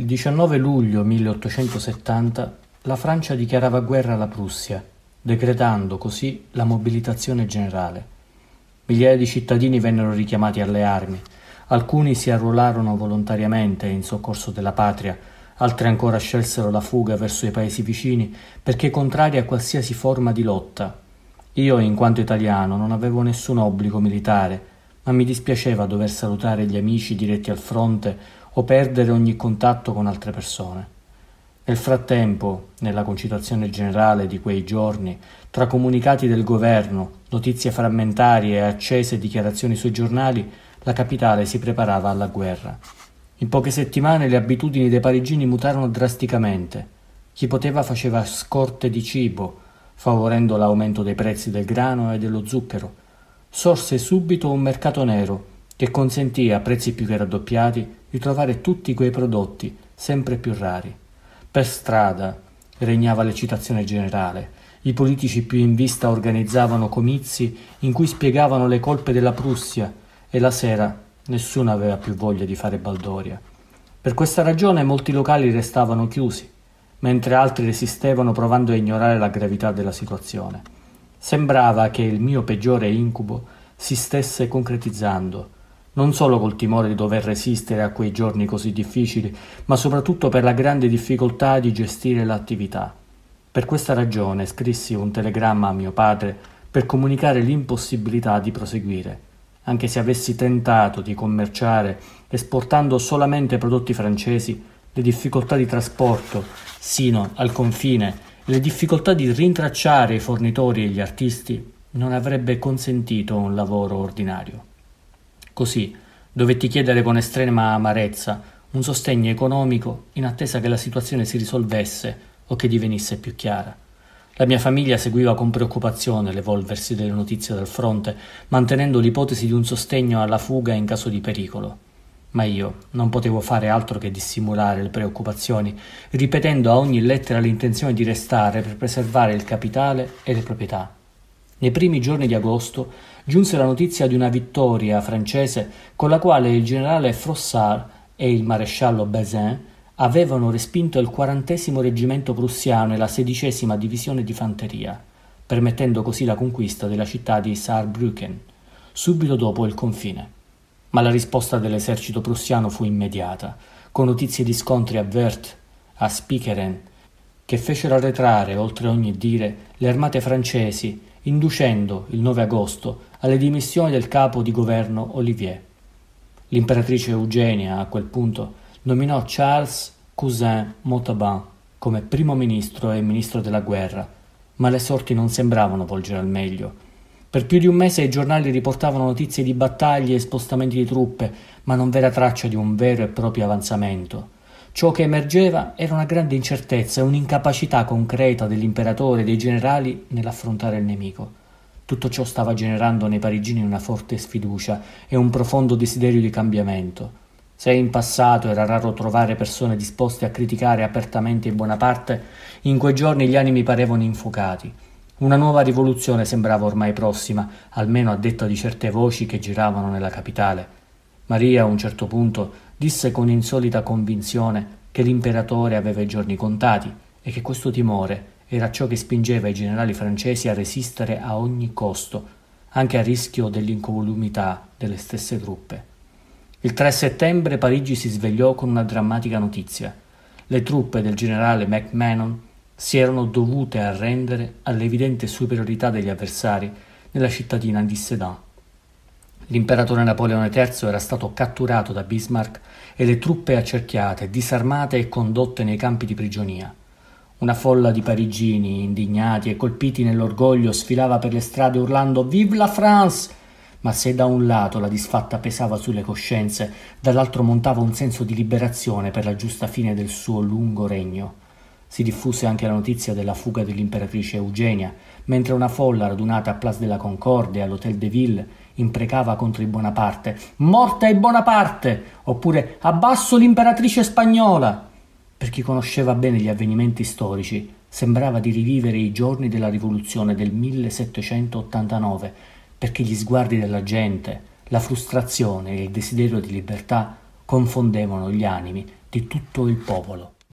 Il 19 luglio 1870 la Francia dichiarava guerra alla Prussia, decretando così la mobilitazione generale. Migliaia di cittadini vennero richiamati alle armi, alcuni si arruolarono volontariamente in soccorso della patria, altri ancora scelsero la fuga verso i paesi vicini perché contrari a qualsiasi forma di lotta. Io, in quanto italiano, non avevo nessun obbligo militare, ma mi dispiaceva dover salutare gli amici diretti al fronte o perdere ogni contatto con altre persone. Nel frattempo, nella concitazione generale di quei giorni, tra comunicati del governo, notizie frammentarie e accese dichiarazioni sui giornali, la capitale si preparava alla guerra. In poche settimane le abitudini dei parigini mutarono drasticamente. Chi poteva faceva scorte di cibo, favorendo l'aumento dei prezzi del grano e dello zucchero. Sorse subito un mercato nero che consentì a prezzi più che raddoppiati di trovare tutti quei prodotti, sempre più rari. Per strada regnava l'eccitazione generale. I politici più in vista organizzavano comizi in cui spiegavano le colpe della Prussia e la sera nessuno aveva più voglia di fare baldoria. Per questa ragione molti locali restavano chiusi, mentre altri resistevano provando a ignorare la gravità della situazione. Sembrava che il mio peggiore incubo si stesse concretizzando non solo col timore di dover resistere a quei giorni così difficili, ma soprattutto per la grande difficoltà di gestire l'attività. Per questa ragione scrissi un telegramma a mio padre per comunicare l'impossibilità di proseguire, anche se avessi tentato di commerciare esportando solamente prodotti francesi, le difficoltà di trasporto sino al confine e le difficoltà di rintracciare i fornitori e gli artisti non avrebbe consentito un lavoro ordinario. Così dovetti chiedere con estrema amarezza un sostegno economico in attesa che la situazione si risolvesse o che divenisse più chiara. La mia famiglia seguiva con preoccupazione l'evolversi delle notizie dal fronte, mantenendo l'ipotesi di un sostegno alla fuga in caso di pericolo. Ma io non potevo fare altro che dissimulare le preoccupazioni, ripetendo a ogni lettera l'intenzione di restare per preservare il capitale e le proprietà. Nei primi giorni di agosto giunse la notizia di una vittoria francese con la quale il generale Frossard e il maresciallo Bazin avevano respinto il quarantesimo reggimento prussiano e la sedicesima divisione di fanteria, permettendo così la conquista della città di Saarbrücken, subito dopo il confine. Ma la risposta dell'esercito prussiano fu immediata, con notizie di scontri a Wörth, a Spicheren, che fecero arretrare, oltre ogni dire, le armate francesi inducendo, il 9 agosto, alle dimissioni del capo di governo Olivier. L'imperatrice Eugenia, a quel punto, nominò Charles Cousin Montauban come primo ministro e ministro della guerra, ma le sorti non sembravano volgere al meglio. Per più di un mese i giornali riportavano notizie di battaglie e spostamenti di truppe, ma non v'era traccia di un vero e proprio avanzamento. Ciò che emergeva era una grande incertezza e un'incapacità concreta dell'imperatore e dei generali nell'affrontare il nemico. Tutto ciò stava generando nei parigini una forte sfiducia e un profondo desiderio di cambiamento. Se in passato era raro trovare persone disposte a criticare apertamente in buona parte, in quei giorni gli animi parevano infuocati. Una nuova rivoluzione sembrava ormai prossima, almeno a detta di certe voci che giravano nella capitale. Maria a un certo punto disse con insolita convinzione che l'imperatore aveva i giorni contati e che questo timore era ciò che spingeva i generali francesi a resistere a ogni costo, anche a rischio dell'incolumità delle stesse truppe. Il 3 settembre Parigi si svegliò con una drammatica notizia. Le truppe del generale MacMahon si erano dovute arrendere all'evidente superiorità degli avversari nella cittadina di Sedan. L'imperatore Napoleone III era stato catturato da Bismarck e le truppe accerchiate, disarmate e condotte nei campi di prigionia. Una folla di parigini, indignati e colpiti nell'orgoglio, sfilava per le strade urlando Vive la France! Ma se da un lato la disfatta pesava sulle coscienze, dall'altro montava un senso di liberazione per la giusta fine del suo lungo regno. Si diffuse anche la notizia della fuga dell'imperatrice Eugenia, mentre una folla radunata a Place de la Concorde e all'Hôtel de Ville imprecava contro i Bonaparte «Morta i Bonaparte!» oppure «Abbasso l'imperatrice spagnola!» Per chi conosceva bene gli avvenimenti storici, sembrava di rivivere i giorni della rivoluzione del 1789, perché gli sguardi della gente, la frustrazione e il desiderio di libertà confondevano gli animi di tutto il popolo.